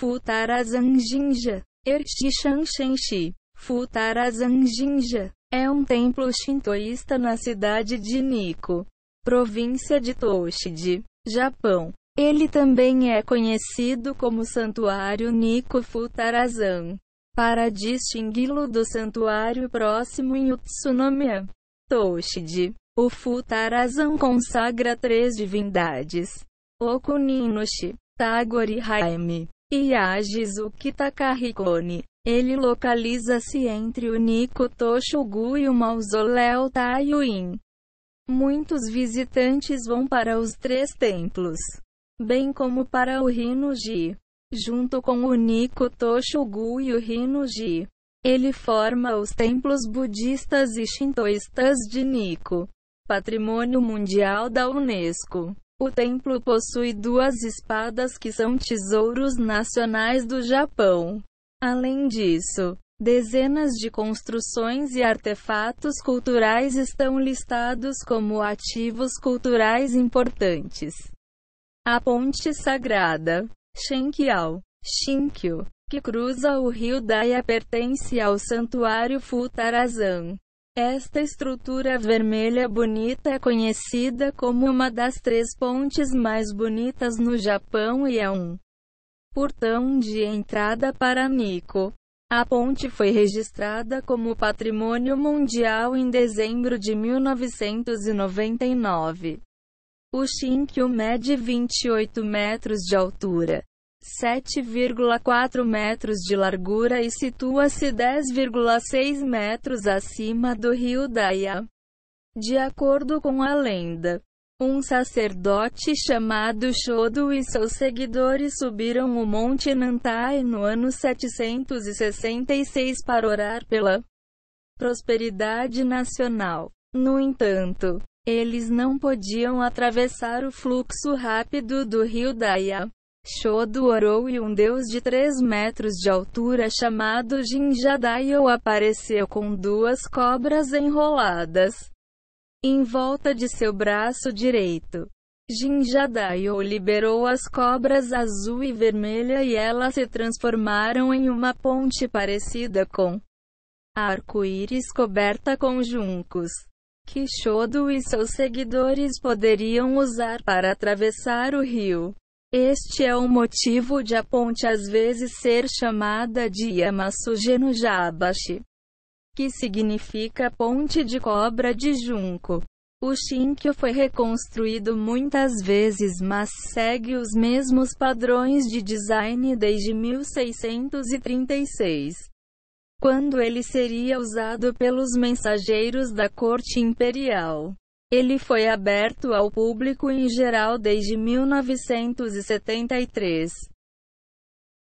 Futarazanjinja, Futarazan Futarazanjinja, é um templo shintoísta na cidade de Nikko, província de Toshide, Japão. Ele também é conhecido como Santuário Nikko Futarazan, para distingui-lo do santuário próximo em Utsunomiya, Toshide. O Futarazan consagra três divindades: Okuninushi, Tagori e e Ajizuki Takahikone. Ele localiza-se entre o Nikko Toshugu e o mausoléu Taiyuin. Muitos visitantes vão para os três templos, bem como para o Rinuji. Junto com o Nikko Toshugu e o Rinuji, ele forma os templos budistas e shintoístas de Niko, patrimônio mundial da Unesco. O templo possui duas espadas que são tesouros nacionais do Japão. Além disso, dezenas de construções e artefatos culturais estão listados como ativos culturais importantes. A Ponte Sagrada, Shenqiao, que cruza o rio Daya pertence ao Santuário Futarazan. Esta estrutura vermelha bonita é conhecida como uma das três pontes mais bonitas no Japão e é um portão de entrada para Nikko. A ponte foi registrada como Patrimônio Mundial em dezembro de 1999. O Shinkyo mede 28 metros de altura. 7,4 metros de largura e situa-se 10,6 metros acima do rio Daia. De acordo com a lenda, um sacerdote chamado Shodo e seus seguidores subiram o Monte Nantai no ano 766 para orar pela prosperidade nacional. No entanto, eles não podiam atravessar o fluxo rápido do rio Daya. Shodo orou e um deus de 3 metros de altura chamado Jinjadayo apareceu com duas cobras enroladas em volta de seu braço direito. Jinjadayo liberou as cobras azul e vermelha e elas se transformaram em uma ponte parecida com arco-íris coberta com juncos que Shodo e seus seguidores poderiam usar para atravessar o rio. Este é o um motivo de a ponte às vezes ser chamada de Yamasugeno Jabashi, que significa ponte de cobra de junco. O Shinkyo foi reconstruído muitas vezes, mas segue os mesmos padrões de design desde 1636, quando ele seria usado pelos mensageiros da corte imperial. Ele foi aberto ao público em geral desde 1973.